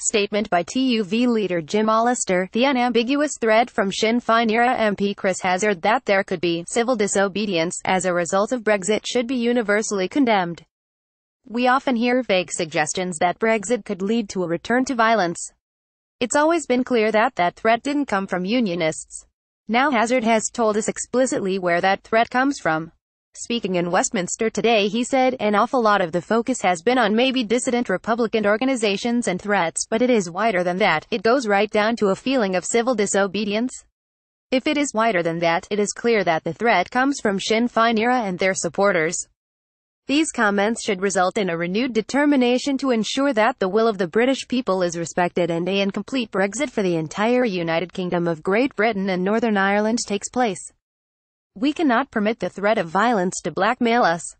Statement by TUV leader Jim Allister, the unambiguous threat from Sinn Féin era MP Chris Hazard that there could be civil disobedience as a result of Brexit should be universally condemned. We often hear vague suggestions that Brexit could lead to a return to violence. It's always been clear that that threat didn't come from unionists. Now Hazard has told us explicitly where that threat comes from. Speaking in Westminster today he said, an awful lot of the focus has been on maybe dissident Republican organizations and threats, but it is wider than that, it goes right down to a feeling of civil disobedience. If it is wider than that, it is clear that the threat comes from Sinn Féin era and their supporters. These comments should result in a renewed determination to ensure that the will of the British people is respected and a complete Brexit for the entire United Kingdom of Great Britain and Northern Ireland takes place. We cannot permit the threat of violence to blackmail us.